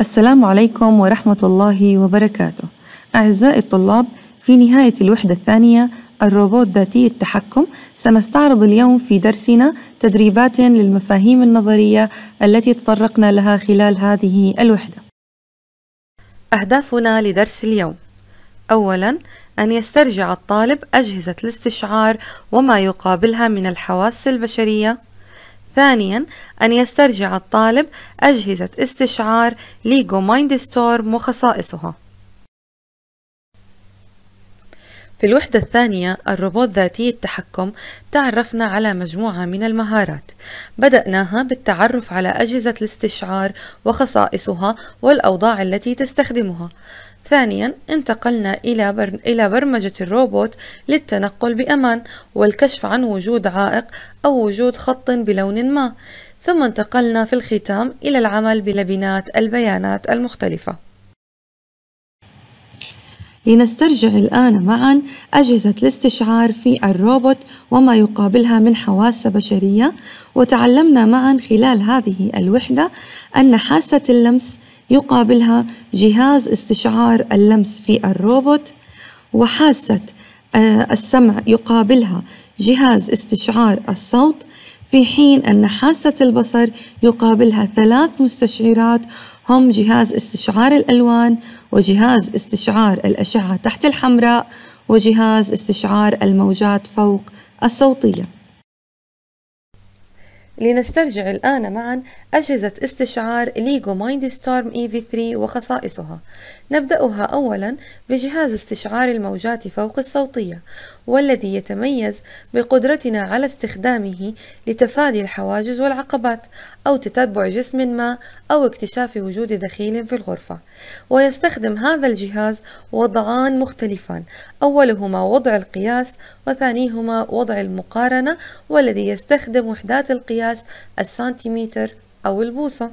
السلام عليكم ورحمة الله وبركاته. أعزائي الطلاب، في نهاية الوحدة الثانية الروبوت ذاتي التحكم، سنستعرض اليوم في درسنا تدريبات للمفاهيم النظرية التي تطرقنا لها خلال هذه الوحدة. أهدافنا لدرس اليوم: أولاً، أن يسترجع الطالب أجهزة الاستشعار وما يقابلها من الحواس البشرية. ثانيا أن يسترجع الطالب أجهزة استشعار ليجو مايند ستور وخصائصها في الوحدة الثانية الروبوت ذاتي التحكم تعرفنا على مجموعة من المهارات بدأناها بالتعرف على أجهزة الاستشعار وخصائصها والأوضاع التي تستخدمها ثانيا انتقلنا إلى, بر... إلى برمجة الروبوت للتنقل بأمان والكشف عن وجود عائق أو وجود خط بلون ما ثم انتقلنا في الختام إلى العمل بلبنات البيانات المختلفة لنسترجع الآن معا أجهزة الاستشعار في الروبوت وما يقابلها من حواس بشرية وتعلمنا معا خلال هذه الوحدة أن حاسة اللمس يقابلها جهاز استشعار اللمس في الروبوت وحاسة آه، السمع يقابلها جهاز استشعار الصوت في حين أن حاسة البصر يقابلها ثلاث مستشعرات هم جهاز استشعار الألوان وجهاز استشعار الأشعة تحت الحمراء وجهاز استشعار الموجات فوق الصوتية لنسترجع الآن معا أجهزة استشعار ليجو مايند ستورم اي في 3 وخصائصها نبدأها أولا بجهاز استشعار الموجات فوق الصوتية والذي يتميز بقدرتنا على استخدامه لتفادي الحواجز والعقبات أو تتبع جسم ما أو اكتشاف وجود دخيل في الغرفة ويستخدم هذا الجهاز وضعان مختلفان أولهما وضع القياس وثانيهما وضع المقارنة والذي يستخدم وحدات القياس السنتيمتر أو البوصة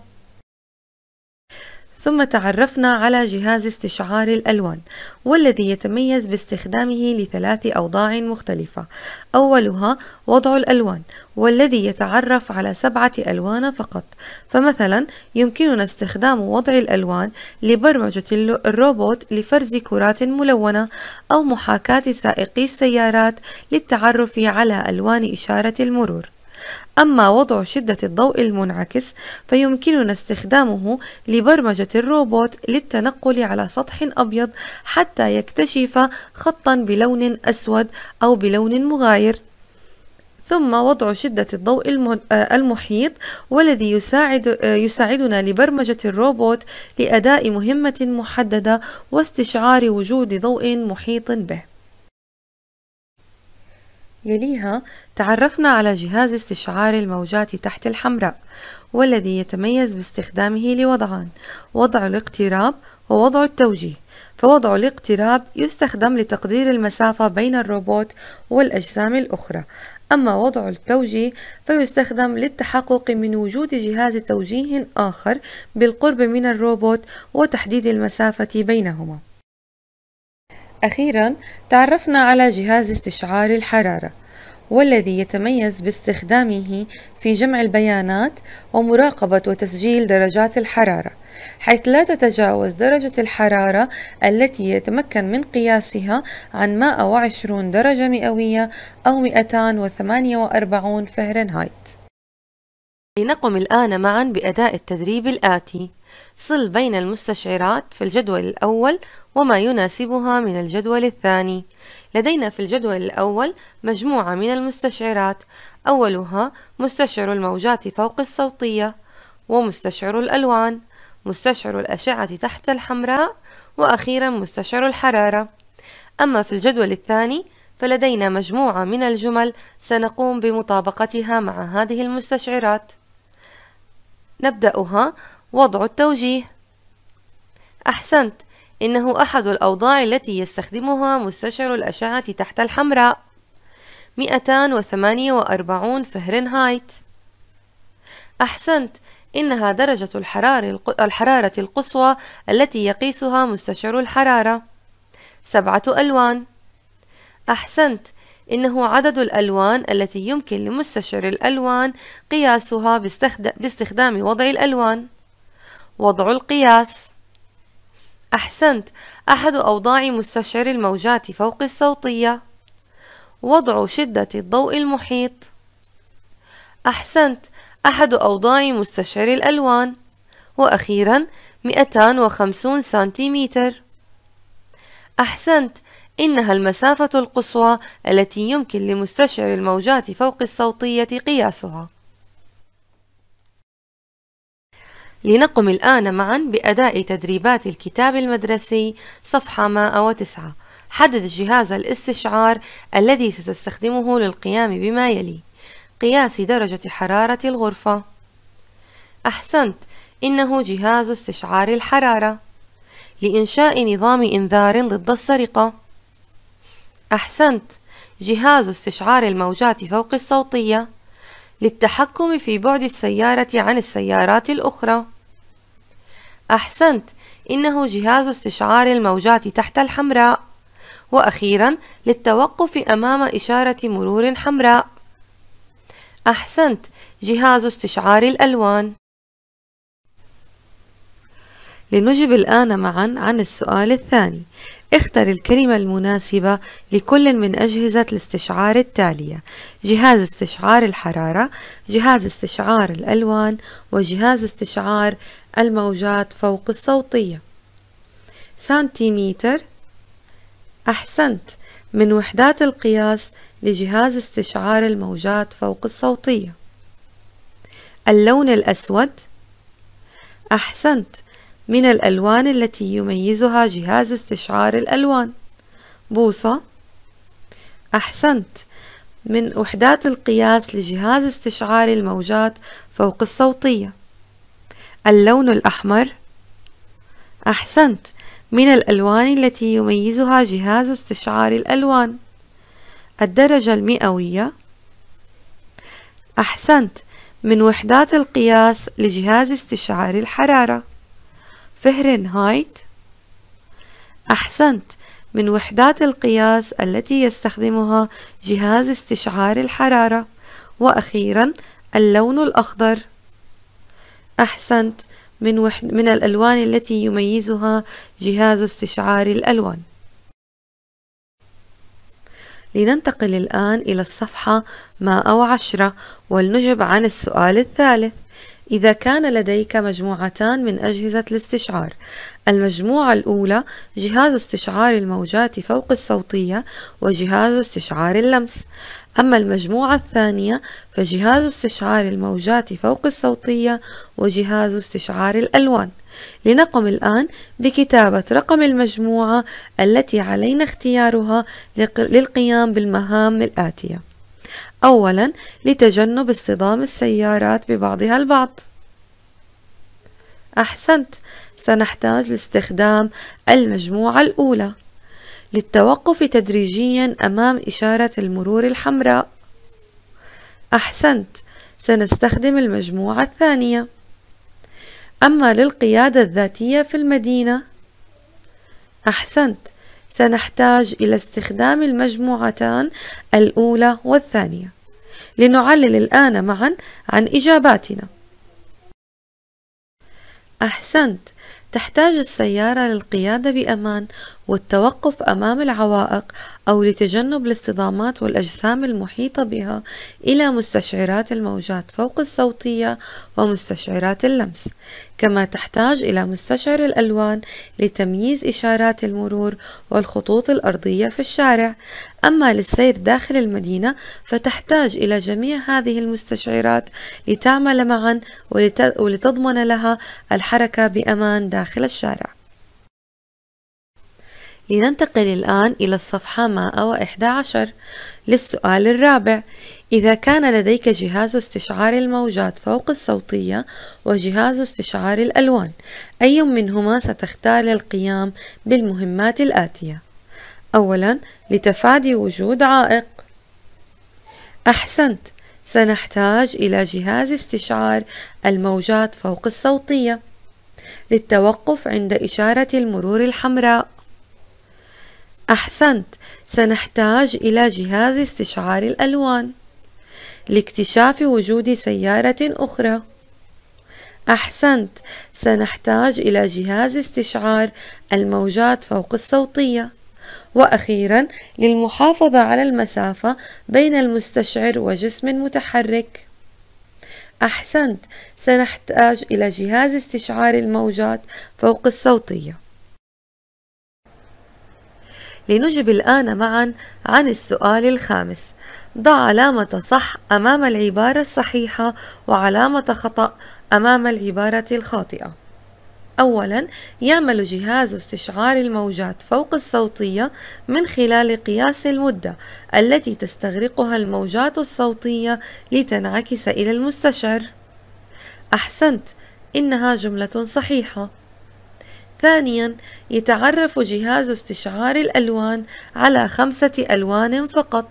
ثم تعرفنا على جهاز استشعار الألوان والذي يتميز باستخدامه لثلاث أوضاع مختلفة أولها وضع الألوان والذي يتعرف على سبعة ألوان فقط فمثلا يمكننا استخدام وضع الألوان لبرمجة الروبوت لفرز كرات ملونة أو محاكاة سائقي السيارات للتعرف على ألوان إشارة المرور أما وضع شدة الضوء المنعكس فيمكننا استخدامه لبرمجة الروبوت للتنقل على سطح أبيض حتى يكتشف خطا بلون أسود أو بلون مغاير ثم وضع شدة الضوء آه، المحيط والذي يساعد آه، يساعدنا لبرمجة الروبوت لأداء مهمة محددة واستشعار وجود ضوء محيط به يليها تعرفنا على جهاز استشعار الموجات تحت الحمراء والذي يتميز باستخدامه لوضعان وضع الاقتراب ووضع التوجيه فوضع الاقتراب يستخدم لتقدير المسافة بين الروبوت والأجسام الأخرى أما وضع التوجيه فيستخدم للتحقق من وجود جهاز توجيه آخر بالقرب من الروبوت وتحديد المسافة بينهما أخيرا تعرفنا على جهاز استشعار الحرارة والذي يتميز باستخدامه في جمع البيانات ومراقبة وتسجيل درجات الحرارة حيث لا تتجاوز درجة الحرارة التي يتمكن من قياسها عن 120 درجة مئوية أو 248 فهرنهايت لنقم الآن معا بأداء التدريب الآتي صل بين المستشعرات في الجدول الأول وما يناسبها من الجدول الثاني لدينا في الجدول الأول مجموعة من المستشعرات أولها مستشعر الموجات فوق الصوتية ومستشعر الألوان مستشعر الأشعة تحت الحمراء وأخيرا مستشعر الحرارة أما في الجدول الثاني فلدينا مجموعة من الجمل سنقوم بمطابقتها مع هذه المستشعرات نبدأها وضع التوجيه أحسنت إنه أحد الأوضاع التي يستخدمها مستشعر الأشعة تحت الحمراء 248 فهرنهايت أحسنت إنها درجة الحرارة, القصوى التي يقيسها مستشعر الحرارة سبعة ألوان أحسنت إنه عدد الألوان التي يمكن لمستشعر الألوان قياسها باستخدام وضع الألوان وضع القياس أحسنت أحد أوضاع مستشعر الموجات فوق الصوتية وضع شدة الضوء المحيط أحسنت أحد أوضاع مستشعر الألوان وأخيرا 250 سنتيمتر أحسنت إنها المسافة القصوى التي يمكن لمستشعر الموجات فوق الصوتية قياسها لنقم الآن معا بأداء تدريبات الكتاب المدرسي صفحة 109 حدد جهاز الاستشعار الذي ستستخدمه للقيام بما يلي قياس درجة حرارة الغرفة أحسنت إنه جهاز استشعار الحرارة لإنشاء نظام إنذار ضد السرقة أحسنت جهاز استشعار الموجات فوق الصوتية للتحكم في بعد السيارة عن السيارات الأخرى أحسنت إنه جهاز استشعار الموجات تحت الحمراء وأخيرا للتوقف أمام إشارة مرور حمراء أحسنت جهاز استشعار الألوان لنجب الآن معا عن السؤال الثاني اختر الكلمة المناسبة لكل من أجهزة الاستشعار التالية جهاز استشعار الحرارة جهاز استشعار الألوان وجهاز استشعار الموجات فوق الصوتية سنتيمتر أحسنت من وحدات القياس لجهاز استشعار الموجات فوق الصوتية اللون الأسود أحسنت من الألوان التي يميزها جهاز استشعار الألوان بوصة أحسنت من وحدات القياس لجهاز استشعار الموجات فوق الصوتية اللون الأحمر أحسنت من الألوان التي يميزها جهاز استشعار الألوان الدرجة المئوية أحسنت من وحدات القياس لجهاز استشعار الحرارة فهرنهايت أحسنت من وحدات القياس التي يستخدمها جهاز استشعار الحرارة وأخيرا اللون الأخضر أحسنت من, من الألوان التي يميزها جهاز استشعار الألوان لننتقل الآن إلى الصفحة 110 ولنجب عن السؤال الثالث إذا كان لديك مجموعتان من أجهزة الاستشعار المجموعة الأولى جهاز استشعار الموجات فوق الصوتية وجهاز استشعار اللمس أما المجموعة الثانية فجهاز استشعار الموجات فوق الصوتية وجهاز استشعار الألوان لنقم الآن بكتابة رقم المجموعة التي علينا اختيارها للقيام بالمهام الآتية أولا لتجنب اصطدام السيارات ببعضها البعض أحسنت سنحتاج لاستخدام المجموعة الأولى للتوقف تدريجيا أمام إشارة المرور الحمراء أحسنت سنستخدم المجموعة الثانية أما للقيادة الذاتية في المدينة أحسنت سنحتاج إلى استخدام المجموعتان الأولى والثانية لنعلل الآن معا عن إجاباتنا أحسنت تحتاج السيارة للقيادة بأمان والتوقف أمام العوائق أو لتجنب الاصطدامات والأجسام المحيطة بها إلى مستشعرات الموجات فوق الصوتية ومستشعرات اللمس كما تحتاج إلى مستشعر الألوان لتمييز إشارات المرور والخطوط الأرضية في الشارع أما للسير داخل المدينة فتحتاج إلى جميع هذه المستشعرات لتعمل معا ولتضمن لها الحركة بأمان داخل الشارع لننتقل الآن إلى الصفحة 111 للسؤال الرابع إذا كان لديك جهاز استشعار الموجات فوق الصوتية وجهاز استشعار الألوان أي منهما ستختار للقيام بالمهمات الآتية؟ أولا لتفادي وجود عائق أحسنت سنحتاج إلى جهاز استشعار الموجات فوق الصوتية للتوقف عند إشارة المرور الحمراء أحسنت سنحتاج إلى جهاز استشعار الألوان لاكتشاف وجود سيارة أخرى أحسنت سنحتاج إلى جهاز استشعار الموجات فوق الصوتية وأخيرا للمحافظة على المسافة بين المستشعر وجسم متحرك أحسنت سنحتاج إلى جهاز استشعار الموجات فوق الصوتية لنجب الآن معا عن السؤال الخامس ضع علامة صح أمام العبارة الصحيحة وعلامة خطأ أمام العبارة الخاطئة أولا يعمل جهاز استشعار الموجات فوق الصوتية من خلال قياس المدة التي تستغرقها الموجات الصوتية لتنعكس إلى المستشعر أحسنت إنها جملة صحيحة ثانيا يتعرف جهاز استشعار الألوان على خمسة ألوان فقط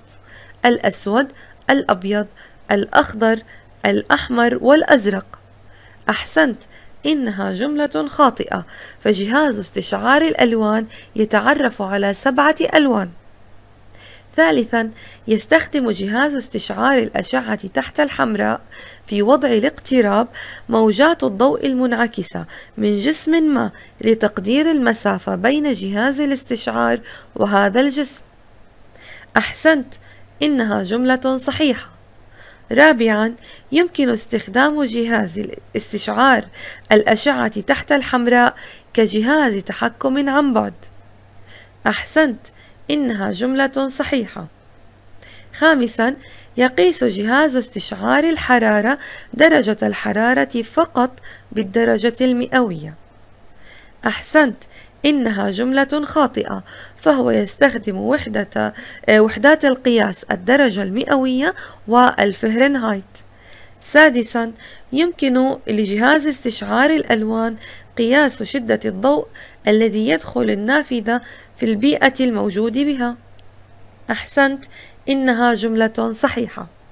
الأسود الأبيض الأخضر الأحمر والأزرق أحسنت إنها جملة خاطئة فجهاز استشعار الألوان يتعرف على سبعة ألوان ثالثا يستخدم جهاز استشعار الأشعة تحت الحمراء في وضع الاقتراب موجات الضوء المنعكسة من جسم ما لتقدير المسافة بين جهاز الاستشعار وهذا الجسم أحسنت إنها جملة صحيحة رابعا يمكن استخدام جهاز استشعار الأشعة تحت الحمراء كجهاز تحكم عن بعد أحسنت إنها جملة صحيحة خامسا يقيس جهاز استشعار الحرارة درجة الحرارة فقط بالدرجة المئوية أحسنت إنها جملة خاطئة فهو يستخدم وحدة آه، وحدات القياس الدرجة المئوية والفهرنهايت سادسا يمكن لجهاز استشعار الألوان قياس شدة الضوء الذي يدخل النافذة في البيئة الموجود بها أحسنت إنها جملة صحيحة